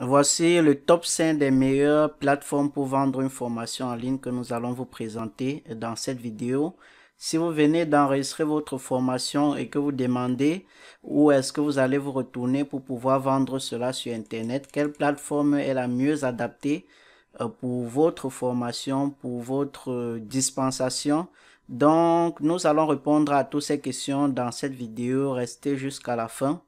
Voici le top 5 des meilleures plateformes pour vendre une formation en ligne que nous allons vous présenter dans cette vidéo. Si vous venez d'enregistrer votre formation et que vous demandez où est-ce que vous allez vous retourner pour pouvoir vendre cela sur Internet, quelle plateforme est la mieux adaptée euh, pour votre formation, pour votre dispensation. Donc, nous allons répondre à toutes ces questions dans cette vidéo. Restez jusqu'à la fin.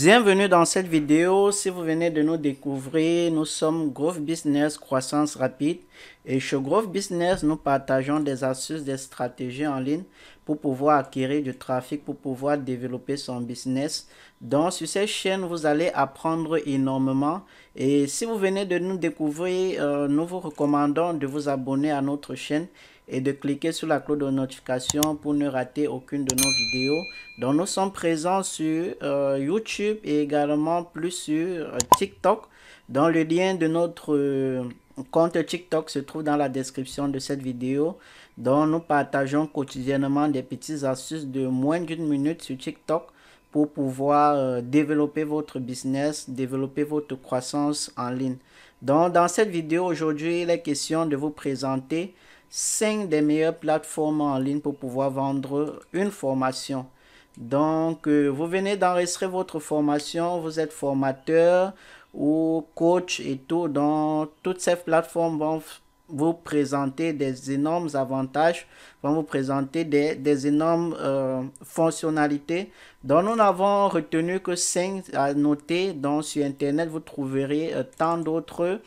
Bienvenue dans cette vidéo. Si vous venez de nous découvrir, nous sommes Growth Business Croissance Rapide. Et chez Grove Business, nous partageons des astuces, des stratégies en ligne pour pouvoir acquérir du trafic, pour pouvoir développer son business. Donc, sur cette chaîne, vous allez apprendre énormément. Et si vous venez de nous découvrir, euh, nous vous recommandons de vous abonner à notre chaîne et de cliquer sur la cloche de notification pour ne rater aucune de nos vidéos. Donc, nous sommes présents sur euh, YouTube et également plus sur euh, TikTok. Dans le lien de notre compte TikTok se trouve dans la description de cette vidéo, dont nous partageons quotidiennement des petites astuces de moins d'une minute sur TikTok pour pouvoir euh, développer votre business, développer votre croissance en ligne. Donc, dans cette vidéo aujourd'hui, il est question de vous présenter 5 des meilleures plateformes en ligne pour pouvoir vendre une formation. Donc, euh, vous venez d'enregistrer votre formation, vous êtes formateur, ou coach et tout, dans toutes ces plateformes vont vous présenter des énormes avantages, vont vous présenter des, énormes euh, fonctionnalités. dont nous n'avons retenu que 5 à noter. Donc sur Internet, vous trouverez euh, tant d'autres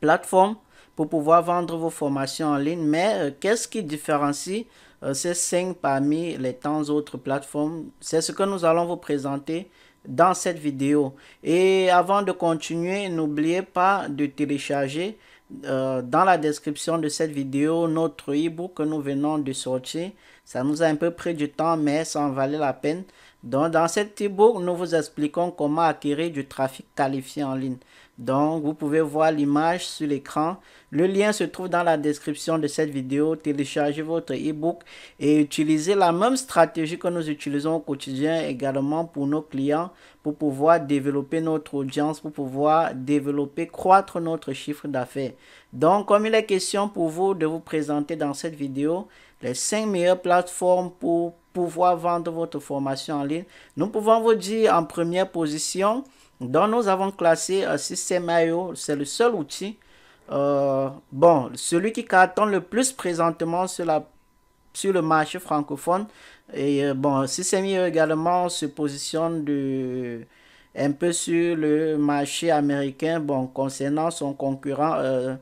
plateformes pour pouvoir vendre vos formations en ligne. Mais euh, qu'est-ce qui différencie ces cinq parmi les tant autres plateformes C'est ce que nous allons vous présenter dans cette vidéo. Et avant de continuer, n'oubliez pas de télécharger euh, dans la description de cette vidéo notre e-book que nous venons de sortir. Ça nous a un peu pris du temps, mais ça en valait la peine. Donc, dans cet e-book, nous vous expliquons comment acquérir du trafic qualifié en ligne. Donc, vous pouvez voir l'image sur l'écran. Le lien se trouve dans la description de cette vidéo. Téléchargez votre e-book et utilisez la même stratégie que nous utilisons au quotidien également pour nos clients pour pouvoir développer notre audience, pour pouvoir développer, croître notre chiffre d'affaires. Donc, comme il est question pour vous de vous présenter dans cette vidéo, les cinq meilleures plateformes pour pouvoir vendre votre formation en ligne. Nous pouvons vous dire en première position, dont nous avons classé euh, System.io, c'est le seul outil. Euh, bon, celui qui cartonne le plus présentement sur, la, sur le marché francophone. Et euh, bon, bon, System.io également se positionne de, un peu sur le marché américain, bon, concernant son concurrent. Euh,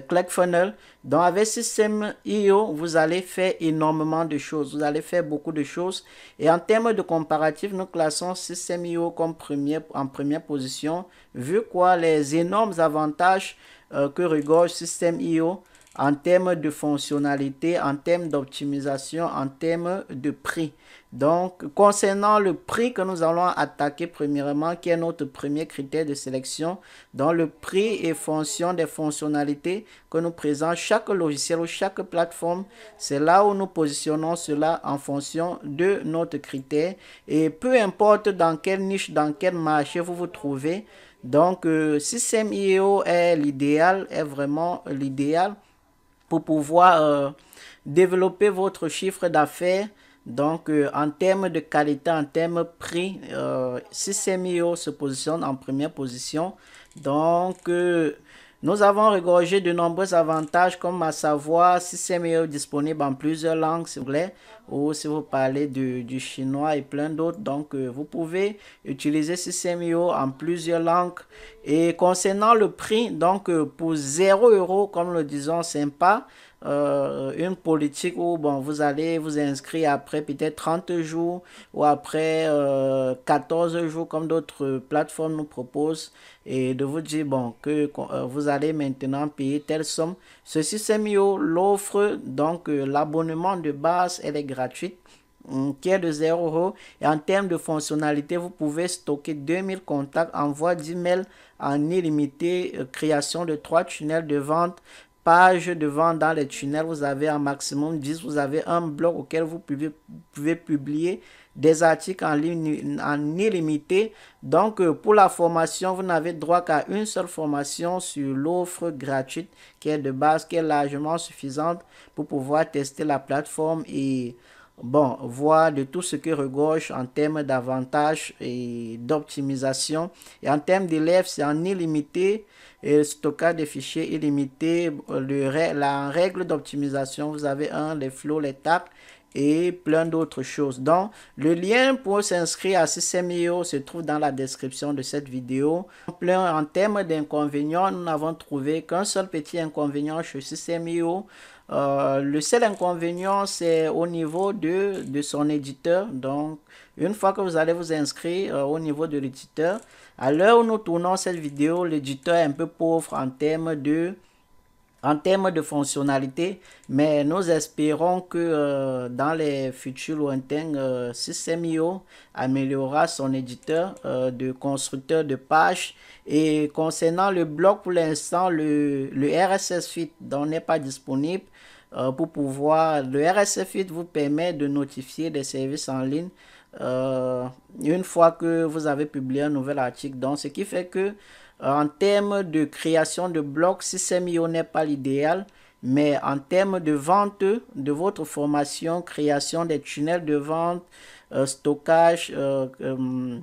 ClickFunnels. Donc avec System.io, IO, vous allez faire énormément de choses. Vous allez faire beaucoup de choses. Et en termes de comparatif, nous classons System.io IO comme premier, en première position. Vu quoi les énormes avantages euh, que regorge System.io IO en termes de fonctionnalités, en termes d'optimisation, en termes de prix. Donc, concernant le prix que nous allons attaquer premièrement, qui est notre premier critère de sélection, dont le prix est fonction des fonctionnalités que nous présente chaque logiciel ou chaque plateforme, c'est là où nous positionnons cela en fonction de notre critère. Et peu importe dans quelle niche, dans quel marché vous vous trouvez, donc euh, système IEO est l'idéal, est vraiment l'idéal pouvoir euh, développer votre chiffre d'affaires. Donc, euh, en termes de qualité, en termes prix, euh, mieux se positionne en première position. Donc, euh, nous avons regorgé de nombreux avantages, comme à savoir si c'est mieux disponible en plusieurs langues, si vous ou si vous parlez du, chinois et plein d'autres. Donc, euh, vous pouvez utiliser CCMIO en plusieurs langues. Et concernant le prix, donc euh, pour 0 euros, comme le disons sympa, euh, une politique où bon, vous allez vous inscrire après peut-être 30 jours ou après 14 euh, jours comme d'autres plateformes nous proposent et de vous dire bon, que euh, vous allez maintenant payer telle somme. ceci c'est mieux l'offre, donc l'abonnement de base, elle est gratuite hum, qui est de 0 euros. Et en termes de fonctionnalité, vous pouvez stocker 2000 contacts, envoi d'email en illimité, création de trois tunnels de vente, page devant dans les tunnels, vous avez un maximum 10, vous avez un blog auquel vous pouvez, pouvez publier des articles en ligne en illimité. Donc, euh, pour la formation, vous n'avez droit qu'à une seule formation sur l'offre gratuite qui est de base, qui est largement suffisante pour pouvoir tester la plateforme et bon, voire de tout ce qui regorge en termes d'avantages et d'optimisation. Et en termes d'élèves, c'est en illimité, et le stockage des fichiers illimité, la règle d'optimisation, vous avez un, les flots, les tables, et plein d'autres choses. Donc, le lien pour s'inscrire à CCMIO se trouve dans la description de cette vidéo. Plein en termes d'inconvénients, nous n'avons trouvé qu'un seul petit inconvénient chez CCMIO. Euh, le seul inconvénient, c'est au niveau de, de son éditeur. Donc, une fois que vous allez vous inscrire euh, au niveau de l'éditeur, à l'heure où nous tournons cette vidéo, l'éditeur est un peu pauvre en termes de en termes de fonctionnalité, mais nous espérons que euh, dans les futurs lointains, euh, System.io améliorera son éditeur euh, de constructeur de pages. Et concernant le blog, pour l'instant, le, le, RSS Feed n'est pas disponible pour pouvoir. Le RSS Feed vous permet de notifier des services en ligne. une fois que vous avez publié un nouvel article, donc ce qui fait que en termes de création de blocs, Systemio n'est pas l'idéal, mais en termes de vente de votre formation, création des tunnels de vente, euh, stockage, euh, euh,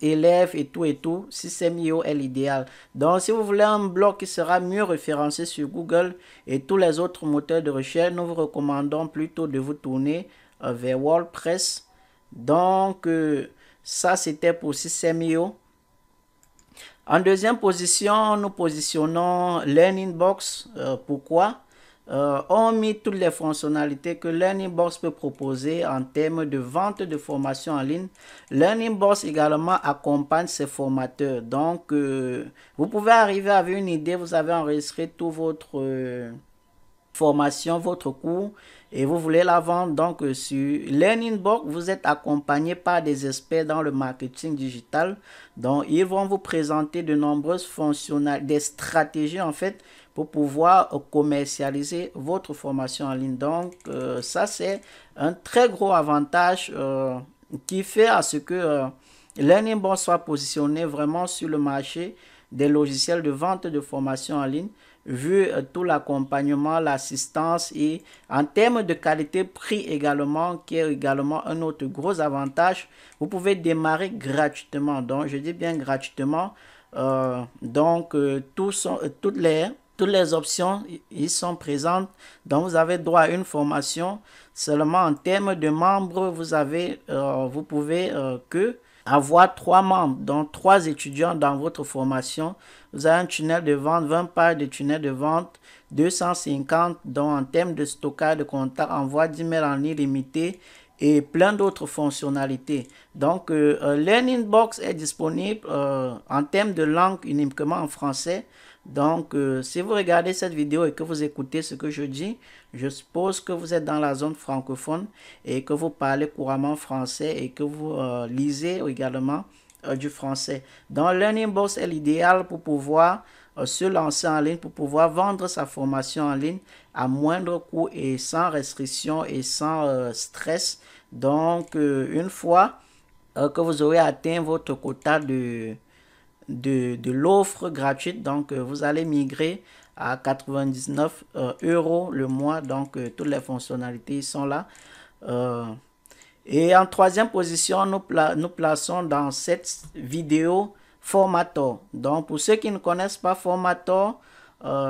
élèves et tout et tout, System.io est l'idéal. Donc si vous voulez un blog qui sera mieux référencé sur Google et tous les autres moteurs de recherche, nous vous recommandons plutôt de vous tourner vers WordPress. Donc ça c'était pour System.io. En deuxième position, nous positionnons Learning Box. Euh, pourquoi euh, On met toutes les fonctionnalités que Learning Box peut proposer en termes de vente de formation en ligne. Learning Box également accompagne ses formateurs. Donc, euh, vous pouvez arriver avec une idée, vous avez enregistré tout votre formation, votre cours et vous voulez la vendre, donc euh, sur Learning vous êtes accompagné par des experts dans le marketing digital. Donc, ils vont vous présenter de nombreuses fonctionnalités, des stratégies en fait pour pouvoir euh, commercialiser votre formation en ligne. Donc, euh, ça, c'est un très gros avantage qui fait à ce que euh, soit positionné vraiment sur le marché des logiciels de vente de formation en ligne vu euh, tout l'accompagnement, l'assistance et en termes de qualité, prix également, qui est également un autre gros avantage. Vous pouvez démarrer gratuitement, donc je dis bien gratuitement. Euh, donc, euh, tous, euh, toutes les les options ils sont présentes. Donc, vous avez droit à une formation. Seulement en termes de membres, vous, avez, euh, vous pouvez euh, que avoir trois membres, donc trois étudiants dans votre formation. Vous avez un tunnel de vente, 20 pages de tunnel de vente, 250, dont en termes de stockage de contacts, envoi d'email en illimité et plein d'autres fonctionnalités. Donc, euh, Learning Box est disponible en termes de langue uniquement en français. Donc, euh, si vous regardez cette vidéo et que vous écoutez ce que je dis, je suppose que vous êtes dans la zone francophone et que vous parlez couramment français et que vous euh, lisez également euh, du français. Donc, Learning Boss est l'idéal pour pouvoir se lancer en ligne, pour pouvoir vendre sa formation en ligne à moindre coût et sans restriction et sans stress. Donc, une fois que vous aurez atteint votre quota de de, l'offre gratuite. Donc, euh, vous allez migrer à 99 euh, euros le mois. Donc, euh, toutes les fonctionnalités sont là. et en troisième position, nous, nous, plaçons dans cette vidéo Formator. Donc, pour ceux qui ne connaissent pas Formator,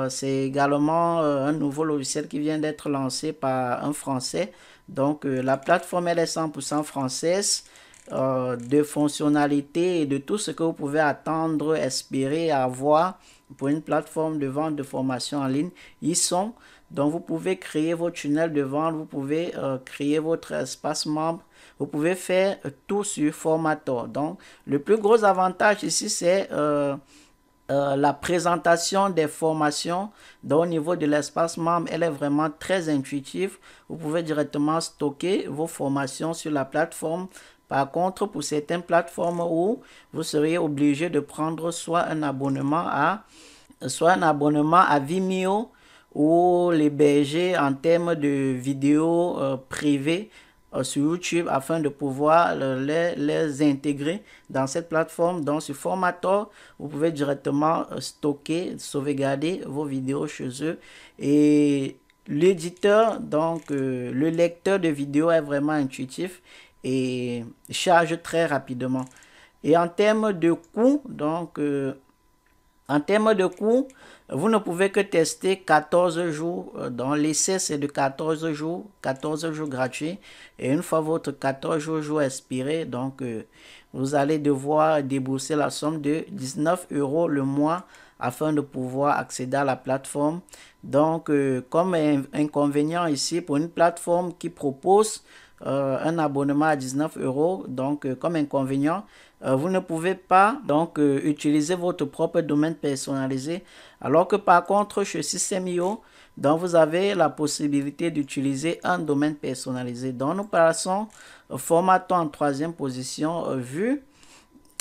c'est également un nouveau logiciel qui vient d'être lancé par un Français. Donc, la plateforme, elle est 100% française. Euh, de fonctionnalités et de tout ce que vous pouvez attendre, espérer, avoir pour une plateforme de vente de formation en ligne, ils sont. Donc, vous pouvez créer vos tunnels de vente, vous pouvez euh, créer votre espace membre, vous pouvez faire euh, tout sur Formator. Donc, le plus gros avantage ici, c'est la présentation des formations. Donc, au niveau de l'espace membre, elle est vraiment très intuitive. Vous pouvez directement stocker vos formations sur la plateforme par contre, pour certaines plateformes où vous seriez obligé de prendre soit un abonnement à, soit un abonnement à Vimeo ou les BG en termes de vidéos euh, privées euh, sur YouTube afin de pouvoir les, intégrer dans cette plateforme. dans ce Formator, vous pouvez directement euh, stocker, sauvegarder vos vidéos chez eux. Et l'éditeur, donc le lecteur de vidéos est vraiment intuitif et charge très rapidement. Et en termes de coût, donc, euh, en termes de coût, vous ne pouvez que tester 14 jours. Euh, dans l'essai, c'est de 14 jours, 14 jours gratuits. Et une fois votre 14 jours, expiré, donc, euh, vous allez devoir débourser la somme de 19 euros le mois afin de pouvoir accéder à la plateforme. Donc, comme inconvénient ici, pour une plateforme qui propose euh, un abonnement à 19 euros. Donc, euh, comme inconvénient, euh, vous ne pouvez pas donc utiliser votre propre domaine personnalisé. Alors que par contre, chez System.io, donc vous avez la possibilité d'utiliser un domaine personnalisé. Donc nous passons formatant en troisième position vu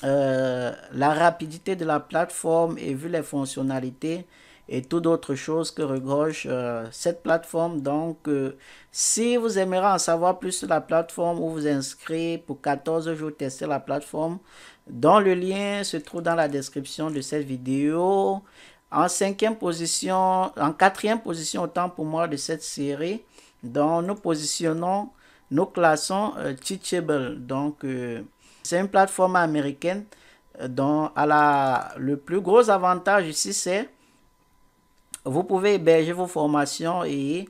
la rapidité de la plateforme et vu les fonctionnalités et tout d'autres chose que regorge euh, cette plateforme. Donc, euh, si vous aimeriez en savoir plus sur la plateforme ou vous inscrire pour 14 jours tester la plateforme, dont le lien se trouve dans la description de cette vidéo. En cinquième position, en quatrième position autant pour moi de cette série, dont nous positionnons, nous classons euh, Teachable. Donc, c'est une plateforme américaine dont à la, le plus gros avantage ici, c'est vous pouvez héberger vos formations et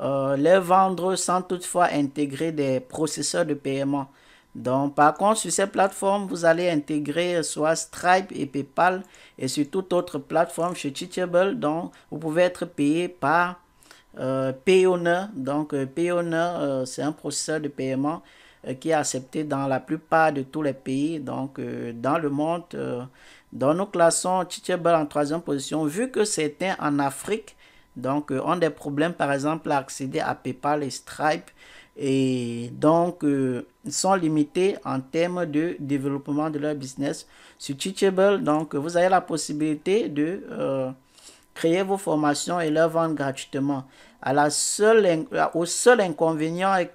euh, les vendre sans toutefois intégrer des processeurs de paiement. Donc, par contre, sur cette plateforme vous allez intégrer soit Stripe et PayPal et sur toute autre plateforme chez Teachable. Donc, vous pouvez être payé par euh, Donc, euh, euh, c'est un processeur de paiement qui est accepté dans la plupart de tous les pays. Donc, dans le monde, dans nous classons Teachable en troisième position, vu que certains en Afrique donc, euh, ont des problèmes, par exemple, à accéder à PayPal et Stripe, et donc euh, sont limités en termes de développement de leur business. Sur Teachable, donc, vous avez la possibilité de euh, créer vos formations et les vendre gratuitement. À la seule, au seul inconvénient est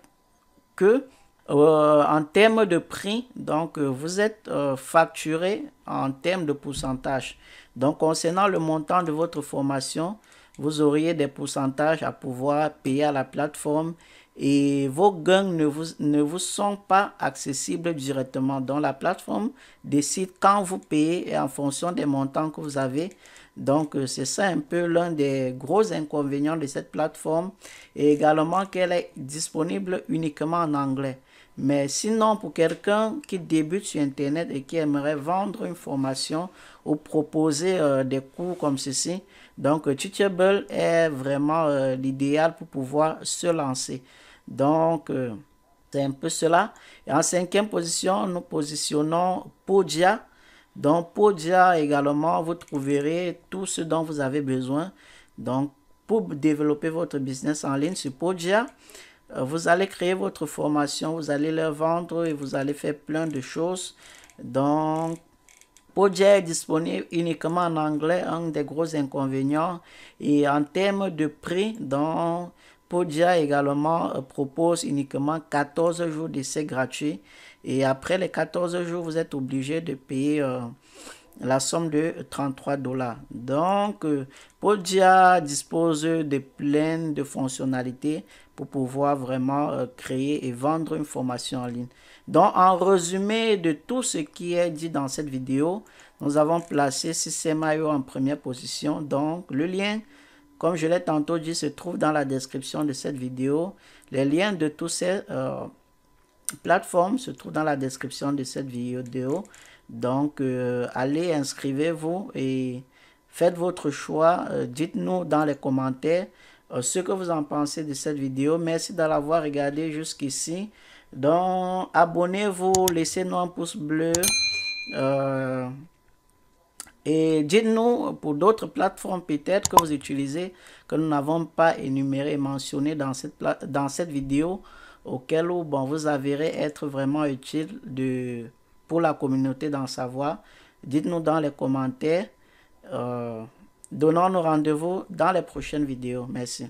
que euh, en termes de prix, donc euh, vous êtes euh, facturé en termes de pourcentage. Donc concernant le montant de votre formation, vous auriez des pourcentages à pouvoir payer à la plateforme et vos gains ne vous, ne vous sont pas accessibles directement. Donc la plateforme décide quand vous payez et en fonction des montants que vous avez. Donc c'est ça un peu l'un des gros inconvénients de cette plateforme et également qu'elle est disponible uniquement en anglais. Mais sinon, pour quelqu'un qui débute sur Internet et qui aimerait vendre une formation ou proposer euh, des cours comme ceci, donc euh, Teachable est vraiment euh, l'idéal pour pouvoir se lancer. Donc, c'est un peu cela. Et en cinquième position, nous positionnons Podia. Donc, Podia également, vous trouverez tout ce dont vous avez besoin. Donc, pour développer votre business en ligne sur Podia, euh, vous allez créer votre formation, vous allez le vendre et vous allez faire plein de choses. Donc, Podia est disponible uniquement en anglais, un des gros inconvénients. Et en termes de prix, donc, Podia également euh, propose uniquement 14 jours d'essai gratuit. Et après les 14 jours, vous êtes obligé de payer euh, la somme de 33 dollars. Donc, euh, Podia dispose de plein de fonctionnalités pour pouvoir vraiment euh, créer et vendre une formation en ligne. Donc, en résumé de tout ce qui est dit dans cette vidéo, nous avons placé System.io e en première position. Donc, le lien, comme je l'ai tantôt dit, se trouve dans la description de cette vidéo. Les liens de toutes ces euh, plateformes se trouvent dans la description de cette vidéo. Donc, euh, allez, inscrivez-vous et faites votre choix. Euh, dites-nous dans les commentaires euh, ce que vous en pensez de cette vidéo. Merci de l'avoir regardé jusqu'ici. Donc, abonnez-vous, laissez-nous un pouce bleu. et dites-nous pour d'autres plateformes peut-être que vous utilisez, que nous n'avons pas énumérées, et dans cette, dans cette vidéo, auquel bon, vous avérez être vraiment utile de pour la communauté d'en savoir. Dites-nous dans les commentaires. Euh, donnons nos rendez-vous dans les prochaines vidéos. Merci.